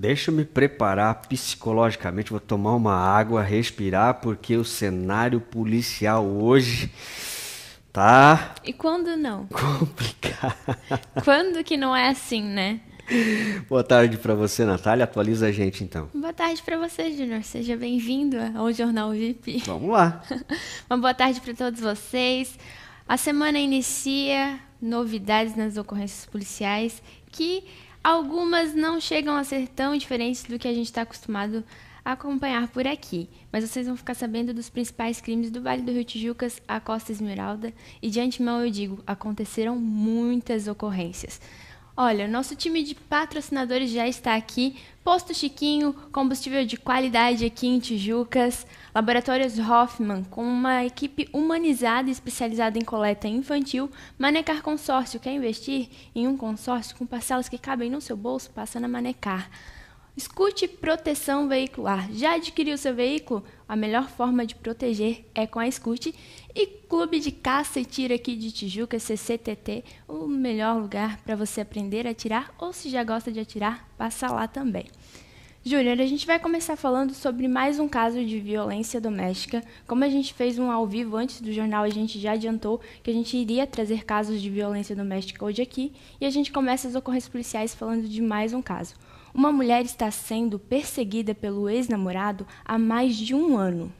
Deixa eu me preparar psicologicamente, vou tomar uma água, respirar, porque o cenário policial hoje tá. E quando não? Complicado. Quando que não é assim, né? Boa tarde para você, Natália. Atualiza a gente então. Boa tarde para você, Junior. Seja bem-vindo ao Jornal VIP. Vamos lá. uma boa tarde para todos vocês. A semana inicia novidades nas ocorrências policiais que Algumas não chegam a ser tão diferentes do que a gente está acostumado a acompanhar por aqui, mas vocês vão ficar sabendo dos principais crimes do Vale do Rio Tijucas à Costa Esmeralda e de antemão eu digo, aconteceram muitas ocorrências. Olha, nosso time de patrocinadores já está aqui. Posto Chiquinho, combustível de qualidade aqui em Tijucas. Laboratórios Hoffman, com uma equipe humanizada e especializada em coleta infantil. Manecar Consórcio, quer investir em um consórcio com parcelas que cabem no seu bolso? Passa na Manecar. Escute proteção veicular. Já adquiriu seu veículo? A melhor forma de proteger é com a Escute. E Clube de Caça e Tiro aqui de Tijuca, CCTT, o melhor lugar para você aprender a atirar ou se já gosta de atirar, passa lá também. Júnior, a gente vai começar falando sobre mais um caso de violência doméstica. Como a gente fez um ao vivo antes do jornal, a gente já adiantou que a gente iria trazer casos de violência doméstica hoje aqui, e a gente começa as ocorrências policiais falando de mais um caso. Uma mulher está sendo perseguida pelo ex-namorado há mais de um ano.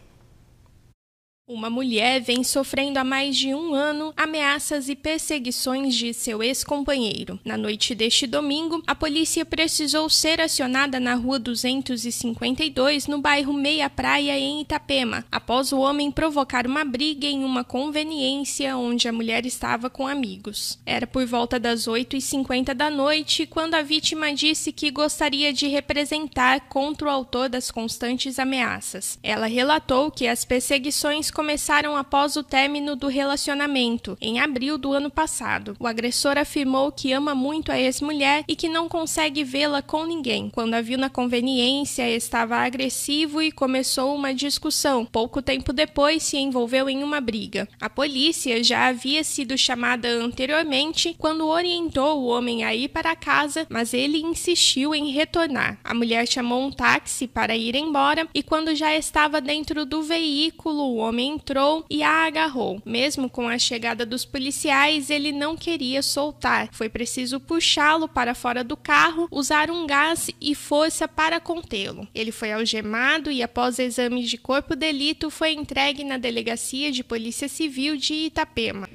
Uma mulher vem sofrendo há mais de um ano ameaças e perseguições de seu ex-companheiro. Na noite deste domingo, a polícia precisou ser acionada na rua 252, no bairro Meia Praia, em Itapema, após o homem provocar uma briga em uma conveniência onde a mulher estava com amigos. Era por volta das 8h50 da noite quando a vítima disse que gostaria de representar contra o autor das constantes ameaças. Ela relatou que as perseguições começaram após o término do relacionamento, em abril do ano passado. O agressor afirmou que ama muito a ex-mulher e que não consegue vê-la com ninguém. Quando a viu na conveniência, estava agressivo e começou uma discussão. Pouco tempo depois, se envolveu em uma briga. A polícia já havia sido chamada anteriormente quando orientou o homem a ir para casa, mas ele insistiu em retornar. A mulher chamou um táxi para ir embora e, quando já estava dentro do veículo, o homem entrou e a agarrou. Mesmo com a chegada dos policiais, ele não queria soltar. Foi preciso puxá-lo para fora do carro, usar um gás e força para contê-lo. Ele foi algemado e, após exames de corpo delito, foi entregue na delegacia de Polícia Civil de Itapema.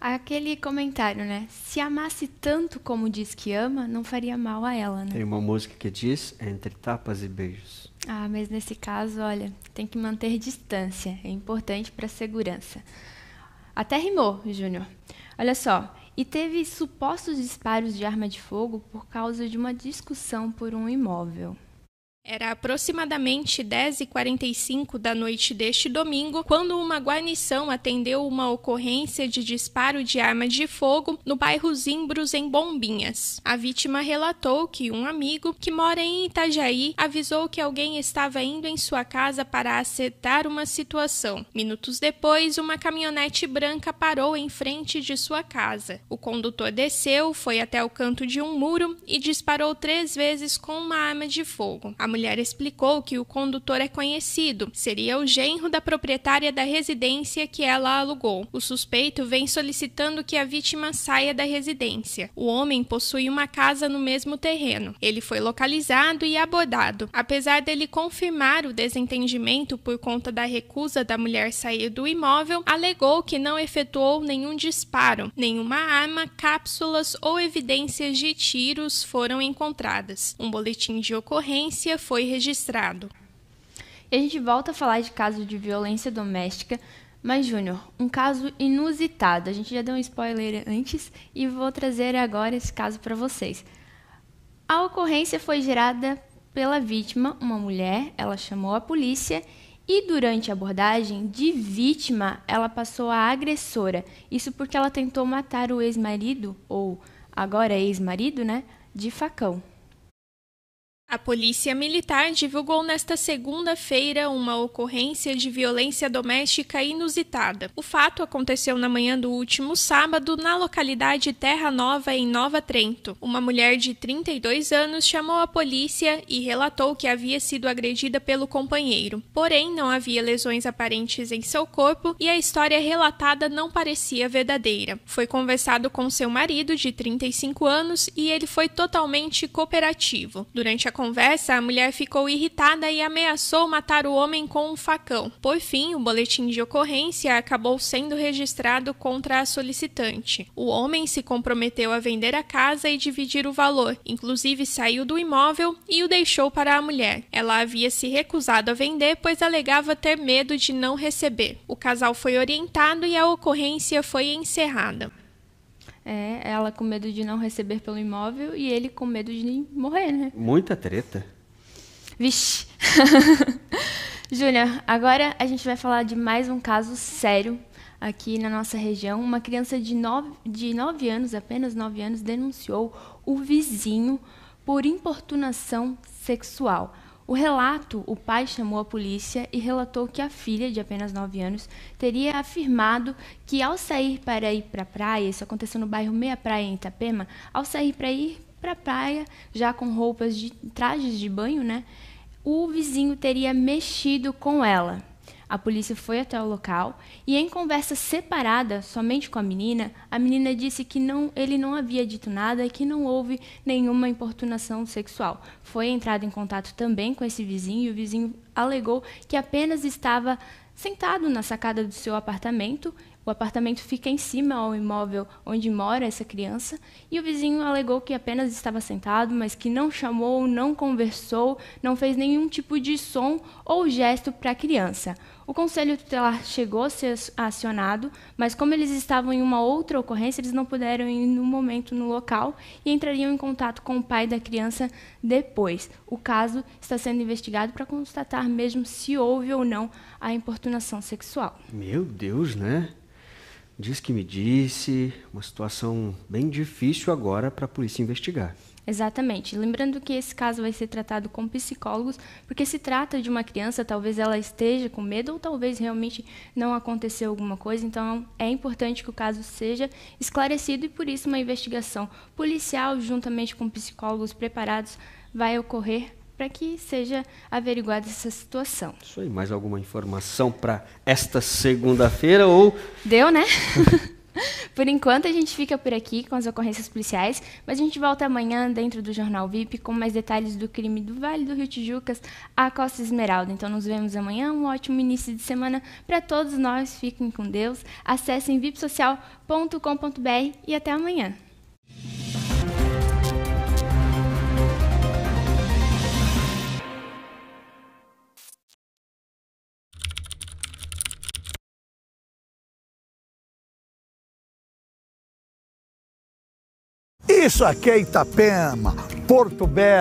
Aquele comentário, né? Se amasse tanto como diz que ama, não faria mal a ela, né? Tem uma música que diz é entre tapas e beijos. Ah, mas nesse caso, olha, tem que manter distância. É importante para segurança. Até rimou, Júnior. Olha só, e teve supostos disparos de arma de fogo por causa de uma discussão por um imóvel. Era aproximadamente 10h45 da noite deste domingo, quando uma guarnição atendeu uma ocorrência de disparo de arma de fogo no bairro Zimbros, em Bombinhas. A vítima relatou que um amigo, que mora em Itajaí, avisou que alguém estava indo em sua casa para acertar uma situação. Minutos depois, uma caminhonete branca parou em frente de sua casa. O condutor desceu, foi até o canto de um muro e disparou três vezes com uma arma de fogo. A mulher explicou que o condutor é conhecido, seria o genro da proprietária da residência que ela alugou. O suspeito vem solicitando que a vítima saia da residência. O homem possui uma casa no mesmo terreno. Ele foi localizado e abordado. Apesar dele confirmar o desentendimento por conta da recusa da mulher sair do imóvel, alegou que não efetuou nenhum disparo, nenhuma arma, cápsulas ou evidências de tiros foram encontradas. Um boletim de ocorrência foi registrado. E a gente volta a falar de caso de violência doméstica, mas, Júnior, um caso inusitado. A gente já deu um spoiler antes e vou trazer agora esse caso para vocês. A ocorrência foi gerada pela vítima, uma mulher, ela chamou a polícia e, durante a abordagem, de vítima, ela passou a agressora. Isso porque ela tentou matar o ex-marido, ou agora ex-marido, né? De facão. A Polícia Militar divulgou nesta segunda-feira uma ocorrência de violência doméstica inusitada. O fato aconteceu na manhã do último sábado na localidade Terra Nova, em Nova Trento. Uma mulher de 32 anos chamou a polícia e relatou que havia sido agredida pelo companheiro. Porém, não havia lesões aparentes em seu corpo e a história relatada não parecia verdadeira. Foi conversado com seu marido, de 35 anos, e ele foi totalmente cooperativo. Durante a conversa, a mulher ficou irritada e ameaçou matar o homem com um facão. Por fim, o boletim de ocorrência acabou sendo registrado contra a solicitante. O homem se comprometeu a vender a casa e dividir o valor, inclusive saiu do imóvel e o deixou para a mulher. Ela havia se recusado a vender, pois alegava ter medo de não receber. O casal foi orientado e a ocorrência foi encerrada. É, ela com medo de não receber pelo imóvel e ele com medo de morrer, né? Muita treta. Vixe. Júnior, agora a gente vai falar de mais um caso sério aqui na nossa região. Uma criança de 9, de nove anos, apenas 9 anos, denunciou o vizinho por importunação sexual. O relato, o pai chamou a polícia e relatou que a filha, de apenas 9 anos, teria afirmado que ao sair para ir para a praia, isso aconteceu no bairro Meia Praia, em Itapema, ao sair para ir para a praia, já com roupas de trajes de banho, né? O vizinho teria mexido com ela. A polícia foi até o local e, em conversa separada somente com a menina, a menina disse que não, ele não havia dito nada e que não houve nenhuma importunação sexual. Foi entrado em contato também com esse vizinho e o vizinho alegou que apenas estava sentado na sacada do seu apartamento, o apartamento fica em cima ao imóvel onde mora essa criança e o vizinho alegou que apenas estava sentado, mas que não chamou, não conversou, não fez nenhum tipo de som ou gesto para a criança. O conselho tutelar chegou a ser acionado, mas como eles estavam em uma outra ocorrência, eles não puderam ir no momento no local e entrariam em contato com o pai da criança depois. O caso está sendo investigado para constatar mesmo se houve ou não a importunação sexual. Meu Deus, né? diz que me disse, uma situação bem difícil agora para a polícia investigar. Exatamente. Lembrando que esse caso vai ser tratado com psicólogos, porque se trata de uma criança, talvez ela esteja com medo ou talvez realmente não aconteceu alguma coisa, então é importante que o caso seja esclarecido e por isso uma investigação policial juntamente com psicólogos preparados vai ocorrer para que seja averiguada essa situação. Isso aí, mais alguma informação para esta segunda-feira ou Deu, né? por enquanto a gente fica por aqui com as ocorrências policiais, mas a gente volta amanhã dentro do Jornal VIP com mais detalhes do crime do Vale do Rio Tijucas à Costa Esmeralda. Então nos vemos amanhã, um ótimo início de semana para todos nós. Fiquem com Deus. Acessem vipsocial.com.br e até amanhã. Isso aqui é Itapema, Porto Belo.